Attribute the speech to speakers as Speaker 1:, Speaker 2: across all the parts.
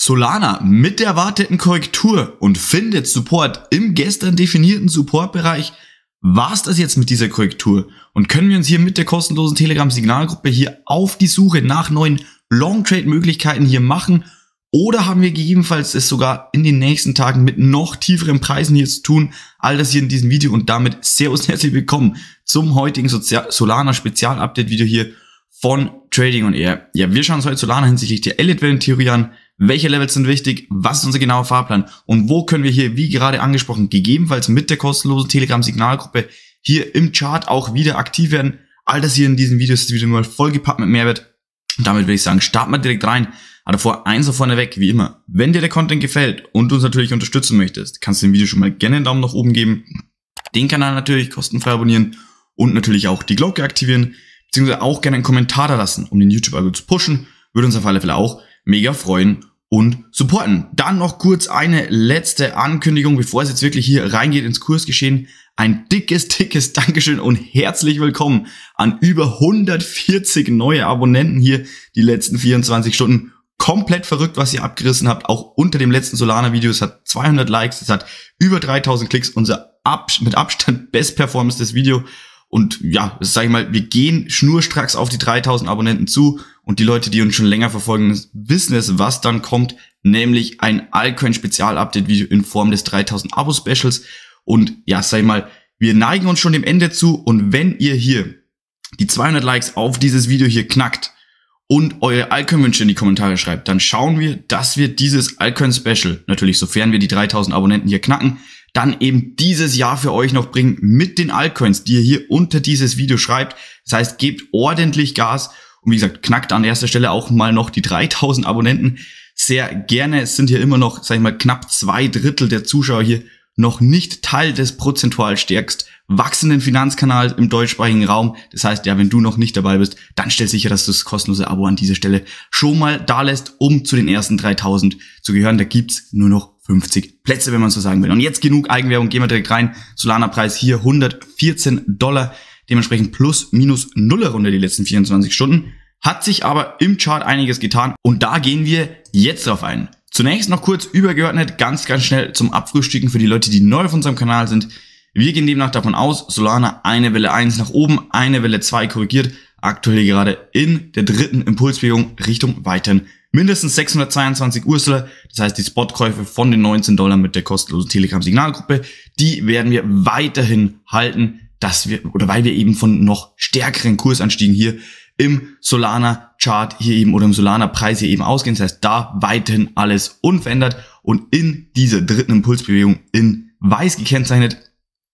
Speaker 1: Solana mit der erwarteten Korrektur und findet Support im gestern definierten Supportbereich. War es das jetzt mit dieser Korrektur? Und können wir uns hier mit der kostenlosen Telegram-Signalgruppe hier auf die Suche nach neuen Long-Trade-Möglichkeiten hier machen? Oder haben wir gegebenenfalls es sogar in den nächsten Tagen mit noch tieferen Preisen hier zu tun? All das hier in diesem Video und damit Servus herzlich willkommen zum heutigen Solana-Spezial-Update-Video hier von Trading und Air. Ja, wir schauen uns heute Solana hinsichtlich der elliott theorie an welche Levels sind wichtig, was ist unser genauer Fahrplan und wo können wir hier, wie gerade angesprochen, gegebenenfalls mit der kostenlosen Telegram-Signalgruppe hier im Chart auch wieder aktiv werden. All das hier in diesem Video ist wieder mal vollgepackt mit Mehrwert. Und damit würde ich sagen, starten wir direkt rein. Aber davor eins so vorne weg, wie immer. Wenn dir der Content gefällt und du uns natürlich unterstützen möchtest, kannst du dem Video schon mal gerne einen Daumen nach oben geben, den Kanal natürlich kostenfrei abonnieren und natürlich auch die Glocke aktivieren, beziehungsweise auch gerne einen Kommentar da lassen, um den YouTube-Algo zu pushen. Würde uns auf alle Fälle auch mega freuen und supporten. Dann noch kurz eine letzte Ankündigung, bevor es jetzt wirklich hier reingeht ins Kursgeschehen. Ein dickes, dickes Dankeschön und herzlich willkommen an über 140 neue Abonnenten hier die letzten 24 Stunden. Komplett verrückt, was ihr abgerissen habt. Auch unter dem letzten Solana-Video. Es hat 200 Likes, es hat über 3000 Klicks. Unser Ab mit Abstand best performances Video und ja, sag ich mal, wir gehen schnurstracks auf die 3000 Abonnenten zu und die Leute, die uns schon länger verfolgen, wissen es, was dann kommt, nämlich ein Alcoin Spezial-Update-Video in Form des 3000 Abo-Specials. Und ja, sag ich mal, wir neigen uns schon dem Ende zu und wenn ihr hier die 200 Likes auf dieses Video hier knackt und eure Alcoin-Wünsche in die Kommentare schreibt, dann schauen wir, dass wir dieses Alcoin-Special, natürlich sofern wir die 3000 Abonnenten hier knacken, dann eben dieses Jahr für euch noch bringen mit den Altcoins, die ihr hier unter dieses Video schreibt. Das heißt, gebt ordentlich Gas und wie gesagt, knackt an erster Stelle auch mal noch die 3000 Abonnenten sehr gerne. Es sind hier immer noch, sag ich mal, knapp zwei Drittel der Zuschauer hier noch nicht Teil des prozentual stärkst wachsenden Finanzkanals im deutschsprachigen Raum. Das heißt, ja, wenn du noch nicht dabei bist, dann stell sicher, dass du das kostenlose Abo an dieser Stelle schon mal da lässt, um zu den ersten 3000 zu gehören. Da gibt's nur noch 50 Plätze, wenn man so sagen will. Und jetzt genug Eigenwerbung, gehen wir direkt rein. Solana-Preis hier 114 Dollar, dementsprechend plus minus Nuller Runde die letzten 24 Stunden. Hat sich aber im Chart einiges getan und da gehen wir jetzt drauf ein. Zunächst noch kurz übergeordnet, ganz, ganz schnell zum Abfrühstücken für die Leute, die neu auf unserem Kanal sind. Wir gehen demnach davon aus, Solana eine Welle 1 nach oben, eine Welle 2 korrigiert, aktuell gerade in der dritten Impulsbewegung Richtung weiteren mindestens 622 Ursula, das heißt die Spotkäufe von den 19 Dollar mit der kostenlosen Telegram-Signalgruppe, die werden wir weiterhin halten, dass wir, oder weil wir eben von noch stärkeren Kursanstiegen hier im Solana Chart hier eben oder im Solana Preis hier eben ausgehen. Das heißt, da weiterhin alles unverändert und in dieser dritten Impulsbewegung in weiß gekennzeichnet.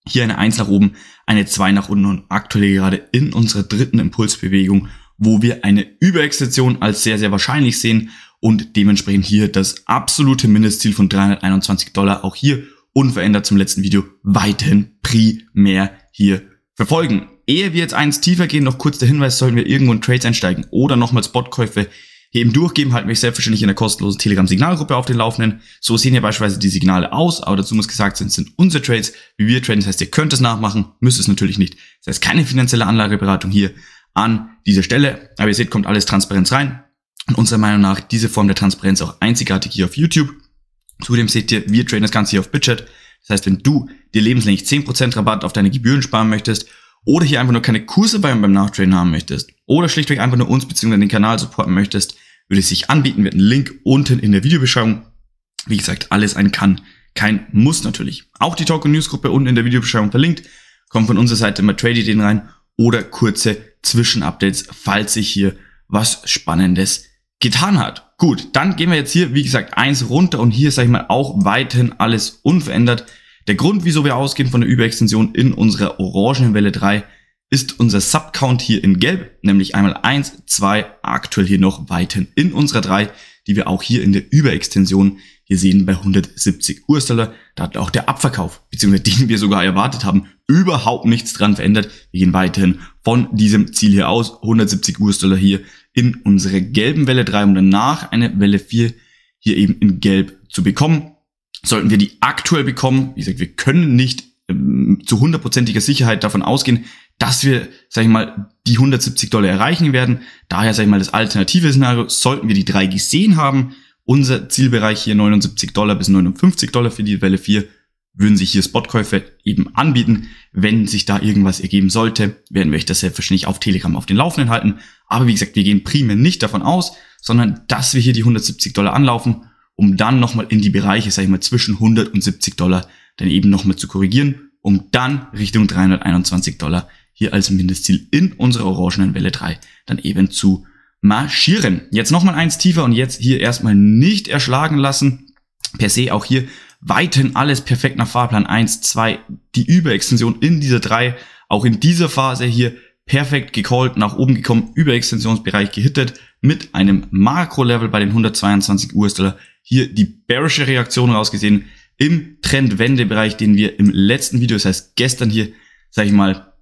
Speaker 1: Hier eine 1 nach oben, eine 2 nach unten und aktuell gerade in unserer dritten Impulsbewegung wo wir eine Überexzession als sehr, sehr wahrscheinlich sehen und dementsprechend hier das absolute Mindestziel von 321 Dollar auch hier unverändert zum letzten Video weiterhin primär hier verfolgen. Ehe wir jetzt eins tiefer gehen, noch kurz der Hinweis, sollten wir irgendwo in Trades einsteigen oder nochmal Spotkäufe eben durchgeben, halten wir euch selbstverständlich in der kostenlosen Telegram-Signalgruppe auf den Laufenden. So sehen ja beispielsweise die Signale aus, aber dazu muss gesagt sein, sind unsere Trades, wie wir traden. Das heißt, ihr könnt es nachmachen, müsst es natürlich nicht. Das heißt, keine finanzielle Anlageberatung hier, an dieser Stelle. Aber ihr seht, kommt alles Transparenz rein. Und unserer Meinung nach diese Form der Transparenz auch einzigartig hier auf YouTube. Zudem seht ihr, wir traden das Ganze hier auf Bitchat. Das heißt, wenn du dir lebenslänglich 10% Rabatt auf deine Gebühren sparen möchtest oder hier einfach nur keine Kurse beim, beim Nachtraden haben möchtest oder schlichtweg einfach nur uns bzw. den Kanal supporten möchtest, würde es sich anbieten. wird ein Link unten in der Videobeschreibung. Wie gesagt, alles ein Kann, kein Muss natürlich. Auch die Talk- und News-Gruppe unten in der Videobeschreibung verlinkt. Kommt von unserer Seite immer Trade-Ideen rein oder kurze Zwischenupdates, falls sich hier was Spannendes getan hat. Gut, dann gehen wir jetzt hier, wie gesagt, eins runter und hier, sage ich mal, auch weiterhin alles unverändert. Der Grund, wieso wir ausgehen von der Überextension in unserer orangen Welle 3, ist unser Subcount hier in Gelb, nämlich einmal 1, 2, aktuell hier noch weiterhin in unserer 3, die wir auch hier in der Überextension hier sehen bei 170 US-Dollar, da hat auch der Abverkauf, beziehungsweise den wir sogar erwartet haben, überhaupt nichts dran verändert. Wir gehen weiterhin von diesem Ziel hier aus, 170 US-Dollar hier in unsere gelben Welle 3, um danach eine Welle 4 hier eben in gelb zu bekommen. Sollten wir die aktuell bekommen, wie gesagt, wir können nicht ähm, zu hundertprozentiger Sicherheit davon ausgehen, dass wir, sag ich mal, die 170 Dollar erreichen werden. Daher, sag ich mal, das alternative Szenario, sollten wir die drei gesehen haben, unser Zielbereich hier 79 Dollar bis 59 Dollar für die Welle 4 würden sich hier Spotkäufe eben anbieten. Wenn sich da irgendwas ergeben sollte, werden wir euch das selbstverständlich auf Telegram auf den Laufenden halten. Aber wie gesagt, wir gehen primär nicht davon aus, sondern dass wir hier die 170 Dollar anlaufen, um dann nochmal in die Bereiche, sag ich mal, zwischen 100 und 70 Dollar dann eben nochmal zu korrigieren, um dann Richtung 321 Dollar hier als Mindestziel in unserer orangenen Welle 3 dann eben zu marschieren. Jetzt nochmal eins tiefer und jetzt hier erstmal nicht erschlagen lassen. Per se auch hier weiten alles perfekt nach Fahrplan 1, 2, die Überextension in dieser 3, auch in dieser Phase hier perfekt gecallt, nach oben gekommen, Überextensionsbereich gehittet, mit einem Makro-Level bei den 122 US-Dollar. Hier die bearische Reaktion rausgesehen im Trendwendebereich, den wir im letzten Video, das heißt gestern hier, sage ich mal,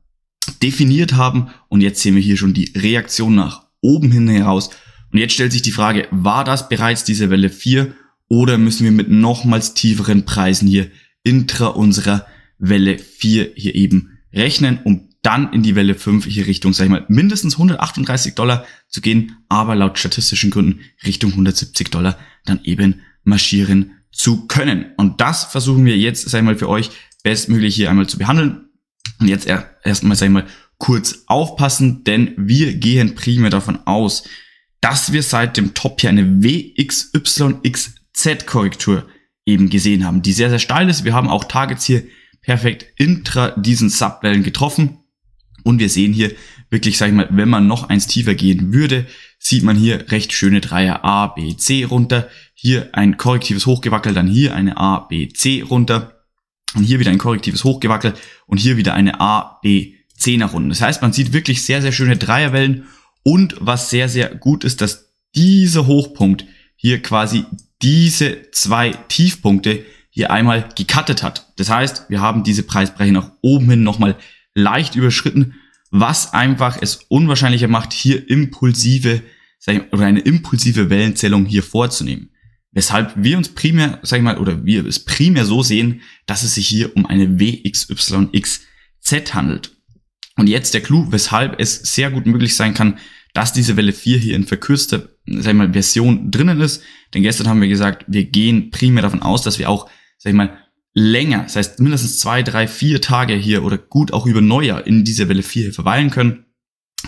Speaker 1: definiert haben. Und jetzt sehen wir hier schon die Reaktion nach oben hin heraus. Und jetzt stellt sich die Frage, war das bereits diese Welle 4 oder müssen wir mit nochmals tieferen Preisen hier intra unserer Welle 4 hier eben rechnen, um dann in die Welle 5 hier Richtung, sag ich mal, mindestens 138 Dollar zu gehen, aber laut statistischen Gründen Richtung 170 Dollar dann eben marschieren zu können. Und das versuchen wir jetzt, sag ich mal, für euch bestmöglich hier einmal zu behandeln. Und jetzt erstmal, sag ich mal, kurz aufpassen, denn wir gehen primär davon aus, dass wir seit dem Top hier eine WXYXZ-Korrektur eben gesehen haben, die sehr, sehr steil ist. Wir haben auch Targets hier perfekt intra diesen Subwellen getroffen. Und wir sehen hier wirklich, sag ich mal, wenn man noch eins tiefer gehen würde, sieht man hier recht schöne Dreier A, B, C runter. Hier ein korrektives Hochgewackel, dann hier eine A, B, C runter. Und hier wieder ein korrektives Hochgewackel und hier wieder eine A, B, Zehnerrunden. Das heißt, man sieht wirklich sehr, sehr schöne Dreierwellen und was sehr, sehr gut ist, dass dieser Hochpunkt hier quasi diese zwei Tiefpunkte hier einmal gekattet hat. Das heißt, wir haben diese Preisbreche nach oben hin nochmal leicht überschritten, was einfach es unwahrscheinlicher macht, hier impulsive oder eine impulsive Wellenzählung hier vorzunehmen. Weshalb wir uns primär, sag ich mal, oder wir es primär so sehen, dass es sich hier um eine WXYXZ handelt. Und jetzt der Clou, weshalb es sehr gut möglich sein kann, dass diese Welle 4 hier in verkürzter sag ich mal, Version drinnen ist. Denn gestern haben wir gesagt, wir gehen primär davon aus, dass wir auch, sag ich mal, länger, das heißt mindestens zwei, drei, vier Tage hier oder gut auch über Neujahr in dieser Welle 4 hier verweilen können,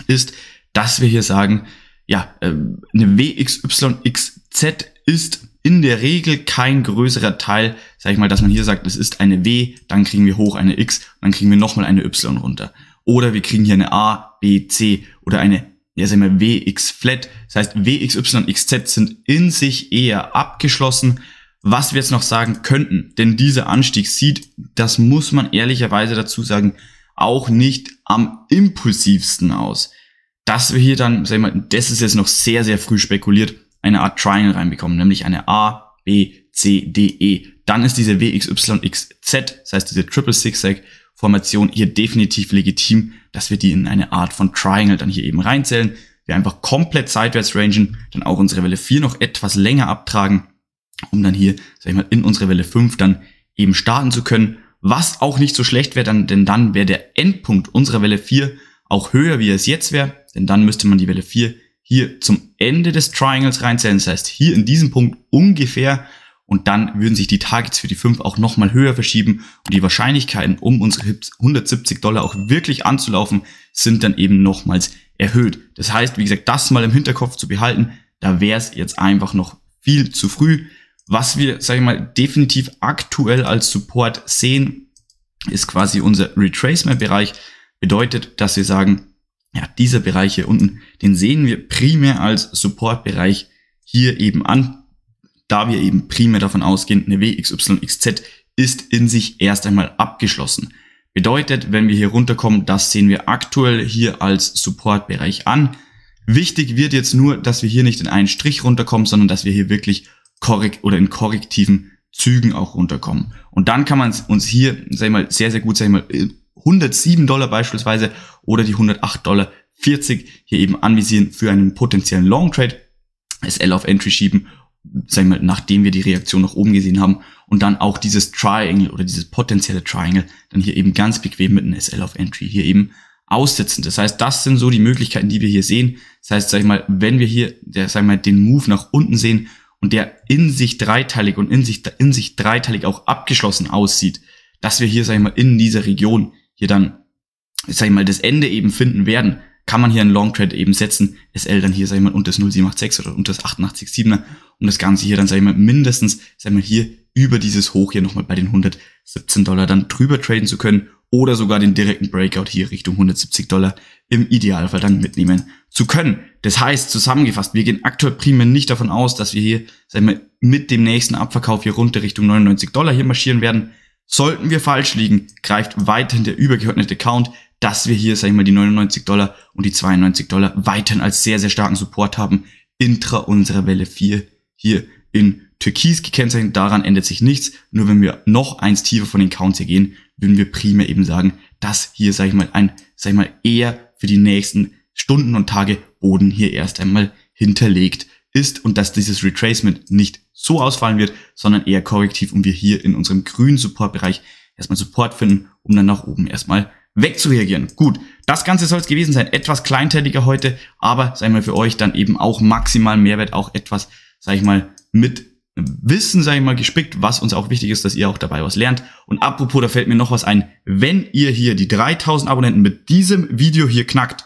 Speaker 1: ist, dass wir hier sagen, ja, ähm, eine WXYXZ ist in der Regel kein größerer Teil, sag ich mal, dass man hier sagt, es ist eine W, dann kriegen wir hoch eine X, dann kriegen wir nochmal eine Y runter. Oder wir kriegen hier eine A, B, C oder eine ja, sagen wir WX flat. Das heißt, WX, Y, X, Z sind in sich eher abgeschlossen. Was wir jetzt noch sagen könnten, denn dieser Anstieg sieht, das muss man ehrlicherweise dazu sagen, auch nicht am impulsivsten aus. Dass wir hier dann, sagen wir, das ist jetzt noch sehr, sehr früh spekuliert, eine Art Triangle reinbekommen, nämlich eine A, B, C, D, E. Dann ist diese WX, Y, XZ, das heißt diese Triple Six Sack Formation hier definitiv legitim, dass wir die in eine Art von Triangle dann hier eben reinzählen. Wir einfach komplett seitwärts rangen, dann auch unsere Welle 4 noch etwas länger abtragen, um dann hier, sag ich mal, in unsere Welle 5 dann eben starten zu können. Was auch nicht so schlecht wäre, dann, denn dann wäre der Endpunkt unserer Welle 4 auch höher, wie es jetzt wäre, denn dann müsste man die Welle 4 hier zum Ende des Triangles reinzählen. Das heißt, hier in diesem Punkt ungefähr und dann würden sich die Targets für die 5 auch nochmal höher verschieben und die Wahrscheinlichkeiten, um unsere 170 Dollar auch wirklich anzulaufen, sind dann eben nochmals erhöht. Das heißt, wie gesagt, das mal im Hinterkopf zu behalten, da wäre es jetzt einfach noch viel zu früh. Was wir, sage ich mal, definitiv aktuell als Support sehen, ist quasi unser Retracement-Bereich. Bedeutet, dass wir sagen, ja, dieser Bereich hier unten, den sehen wir primär als Support-Bereich hier eben an da wir eben primär davon ausgehen, eine WXYXZ ist in sich erst einmal abgeschlossen. Bedeutet, wenn wir hier runterkommen, das sehen wir aktuell hier als Supportbereich an. Wichtig wird jetzt nur, dass wir hier nicht in einen Strich runterkommen, sondern dass wir hier wirklich korrekt oder in korrektiven Zügen auch runterkommen. Und dann kann man uns hier, sag ich mal, sehr, sehr gut, sag ich mal, 107 äh, Dollar beispielsweise oder die 108 Dollar 40 hier eben anvisieren für einen potenziellen Long Trade, SL auf Entry schieben sagen wir mal, nachdem wir die Reaktion nach oben gesehen haben und dann auch dieses Triangle oder dieses potenzielle Triangle dann hier eben ganz bequem mit einem SL of Entry hier eben aussitzen. Das heißt, das sind so die Möglichkeiten, die wir hier sehen. Das heißt, sag ich mal, wenn wir hier, der, sag ich mal, den Move nach unten sehen und der in sich dreiteilig und in sich, in sich dreiteilig auch abgeschlossen aussieht, dass wir hier, sag ich mal, in dieser Region hier dann, sag ich mal, das Ende eben finden werden, kann man hier einen Long Trade eben setzen, SL dann hier, sag ich mal, unter das 0786 oder unter das 887er und das Ganze hier dann, sag ich mal, mindestens, sag ich mal, hier über dieses Hoch hier nochmal bei den 117 Dollar dann drüber traden zu können oder sogar den direkten Breakout hier Richtung 170 Dollar im Idealfall dann mitnehmen zu können. Das heißt, zusammengefasst, wir gehen aktuell primär nicht davon aus, dass wir hier, sag ich mal, mit dem nächsten Abverkauf hier runter Richtung 99 Dollar hier marschieren werden. Sollten wir falsch liegen, greift weiterhin der übergeordnete Count, dass wir hier, sag ich mal, die 99 Dollar und die 92 Dollar weiterhin als sehr, sehr starken Support haben. Intra unserer Welle 4 hier in Türkis gekennzeichnet. Daran ändert sich nichts. Nur wenn wir noch eins tiefer von den Counts hier gehen, würden wir primär eben sagen, dass hier, sag ich mal, ein, sag ich mal, eher für die nächsten Stunden und Tage Boden hier erst einmal hinterlegt ist und dass dieses Retracement nicht so ausfallen wird, sondern eher korrektiv und wir hier in unserem grünen Supportbereich erstmal Support finden, um dann nach oben erstmal wegzureagieren. Gut, das Ganze soll es gewesen sein. Etwas kleinteiliger heute, aber sei mal für euch dann eben auch maximal Mehrwert, auch etwas, sag ich mal, mit Wissen, sag ich mal, gespickt, was uns auch wichtig ist, dass ihr auch dabei was lernt. Und apropos, da fällt mir noch was ein. Wenn ihr hier die 3000 Abonnenten mit diesem Video hier knackt,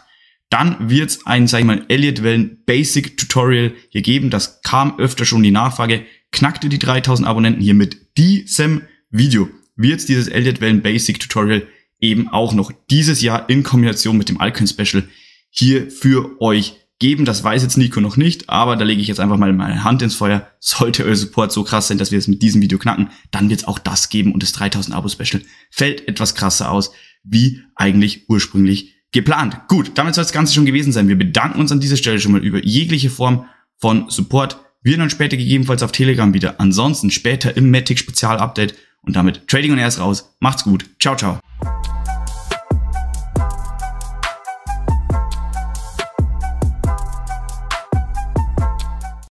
Speaker 1: dann wird es ein, sag ich mal, Elliot Wellen Basic Tutorial hier geben. Das kam öfter schon die Nachfrage. Knackte die 3000 Abonnenten hier mit diesem Video. Wird dieses Elliot Wellen Basic Tutorial eben auch noch dieses Jahr in Kombination mit dem Alkön Special hier für euch geben. Das weiß jetzt Nico noch nicht, aber da lege ich jetzt einfach mal meine Hand ins Feuer. Sollte euer Support so krass sein, dass wir es mit diesem Video knacken, dann wird es auch das geben und das 3000 Abo Special fällt etwas krasser aus, wie eigentlich ursprünglich geplant. Gut, damit soll das Ganze schon gewesen sein. Wir bedanken uns an dieser Stelle schon mal über jegliche Form von Support. Wir dann später gegebenenfalls auf Telegram wieder. Ansonsten später im Matic Spezial Update und damit Trading und erst raus. Macht's gut. Ciao, ciao.